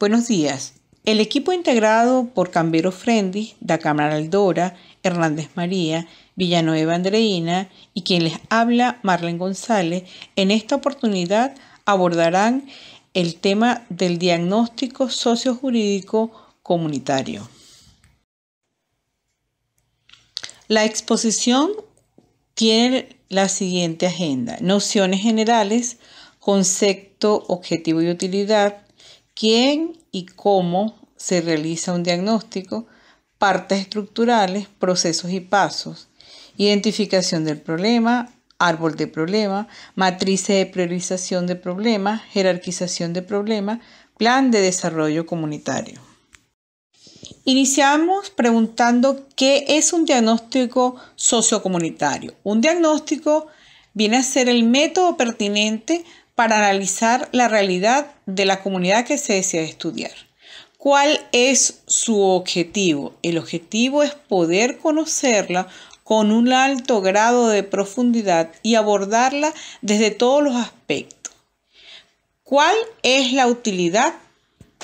Buenos días. El equipo integrado por Cambero Frendi, da Cámara Aldora, Hernández María, Villanueva Andreina y quien les habla, Marlene González, en esta oportunidad abordarán el tema del diagnóstico sociojurídico comunitario. La exposición tiene la siguiente agenda. Nociones generales, concepto, objetivo y utilidad, quién y cómo se realiza un diagnóstico, partes estructurales, procesos y pasos, identificación del problema, árbol de problema, matrices de priorización de problemas, jerarquización de problemas, plan de desarrollo comunitario. Iniciamos preguntando qué es un diagnóstico sociocomunitario. Un diagnóstico viene a ser el método pertinente para analizar la realidad de la comunidad que se desea estudiar. ¿Cuál es su objetivo? El objetivo es poder conocerla con un alto grado de profundidad y abordarla desde todos los aspectos. ¿Cuál es la utilidad?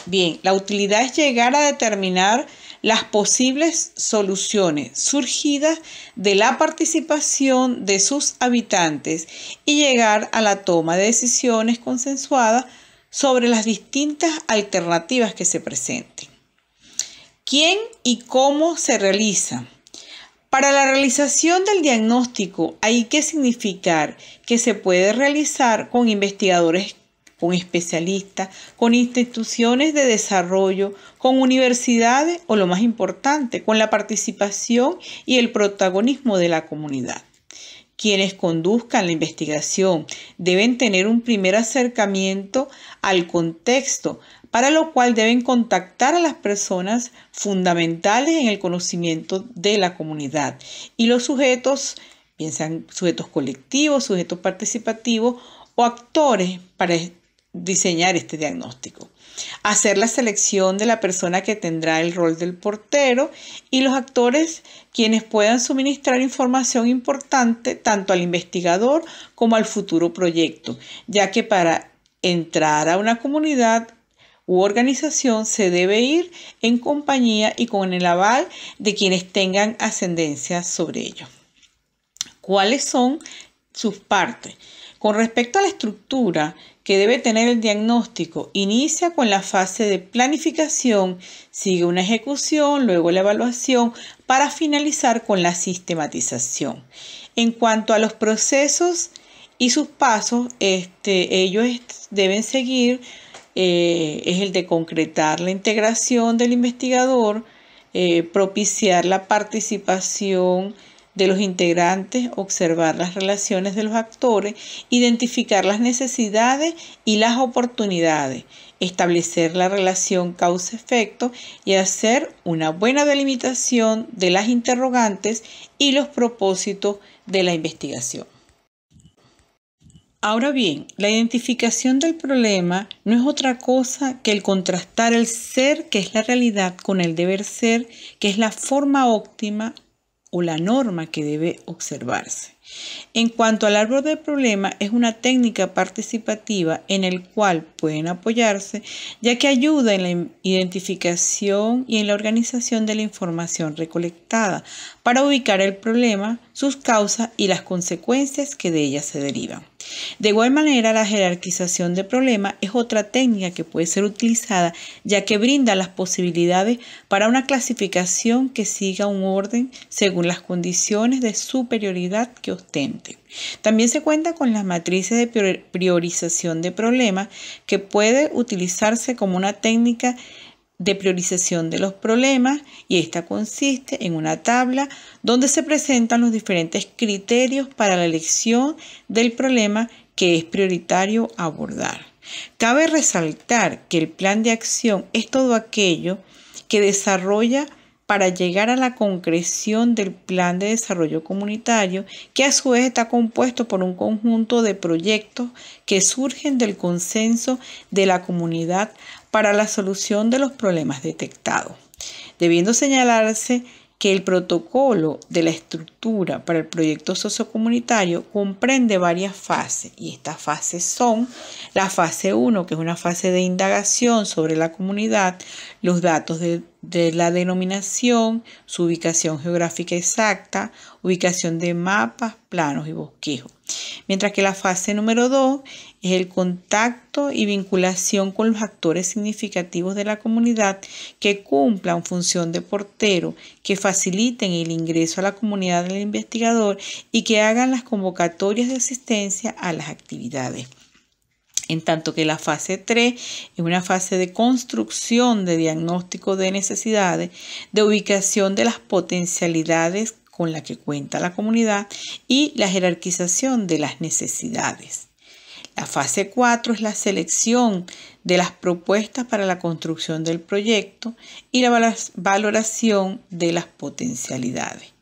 Bien, la utilidad es llegar a determinar las posibles soluciones surgidas de la participación de sus habitantes y llegar a la toma de decisiones consensuadas sobre las distintas alternativas que se presenten. ¿Quién y cómo se realiza? Para la realización del diagnóstico hay que significar que se puede realizar con investigadores con especialistas, con instituciones de desarrollo, con universidades o lo más importante, con la participación y el protagonismo de la comunidad. Quienes conduzcan la investigación deben tener un primer acercamiento al contexto, para lo cual deben contactar a las personas fundamentales en el conocimiento de la comunidad y los sujetos, piensan sujetos colectivos, sujetos participativos o actores para diseñar este diagnóstico. Hacer la selección de la persona que tendrá el rol del portero y los actores quienes puedan suministrar información importante tanto al investigador como al futuro proyecto, ya que para entrar a una comunidad u organización se debe ir en compañía y con el aval de quienes tengan ascendencia sobre ello. ¿Cuáles son sus partes. Con respecto a la estructura que debe tener el diagnóstico, inicia con la fase de planificación, sigue una ejecución, luego la evaluación, para finalizar con la sistematización. En cuanto a los procesos y sus pasos, este, ellos deben seguir, eh, es el de concretar la integración del investigador, eh, propiciar la participación, de los integrantes, observar las relaciones de los actores, identificar las necesidades y las oportunidades, establecer la relación causa-efecto y hacer una buena delimitación de las interrogantes y los propósitos de la investigación. Ahora bien, la identificación del problema no es otra cosa que el contrastar el ser, que es la realidad, con el deber ser, que es la forma óptima o la norma que debe observarse. En cuanto al árbol del problema, es una técnica participativa en el cual pueden apoyarse, ya que ayuda en la identificación y en la organización de la información recolectada para ubicar el problema, sus causas y las consecuencias que de ellas se derivan. De igual manera, la jerarquización de problemas es otra técnica que puede ser utilizada ya que brinda las posibilidades para una clasificación que siga un orden según las condiciones de superioridad que ostente. También se cuenta con las matrices de priorización de problemas que puede utilizarse como una técnica de priorización de los problemas y esta consiste en una tabla donde se presentan los diferentes criterios para la elección del problema que es prioritario abordar. Cabe resaltar que el plan de acción es todo aquello que desarrolla para llegar a la concreción del plan de desarrollo comunitario, que a su vez está compuesto por un conjunto de proyectos que surgen del consenso de la comunidad para la solución de los problemas detectados, debiendo señalarse que el protocolo de la estructura para el proyecto sociocomunitario comprende varias fases y estas fases son la fase 1, que es una fase de indagación sobre la comunidad, los datos de, de la denominación, su ubicación geográfica exacta, ubicación de mapas, planos y bosquejos. Mientras que la fase número 2 es el contacto y vinculación con los actores significativos de la comunidad que cumplan función de portero, que faciliten el ingreso a la comunidad del investigador y que hagan las convocatorias de asistencia a las actividades. En tanto que la fase 3 es una fase de construcción de diagnóstico de necesidades, de ubicación de las potencialidades con las que cuenta la comunidad y la jerarquización de las necesidades. La fase 4 es la selección de las propuestas para la construcción del proyecto y la valoración de las potencialidades.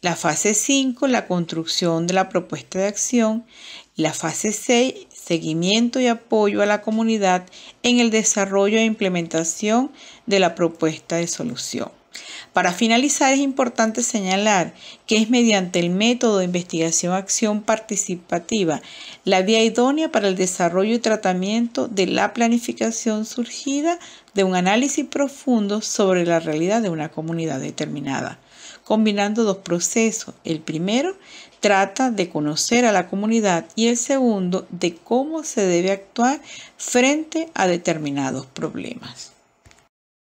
La fase 5, la construcción de la propuesta de acción. La fase 6, seguimiento y apoyo a la comunidad en el desarrollo e implementación de la propuesta de solución. Para finalizar, es importante señalar que es mediante el método de investigación-acción participativa la vía idónea para el desarrollo y tratamiento de la planificación surgida de un análisis profundo sobre la realidad de una comunidad determinada, combinando dos procesos. El primero trata de conocer a la comunidad y el segundo de cómo se debe actuar frente a determinados problemas.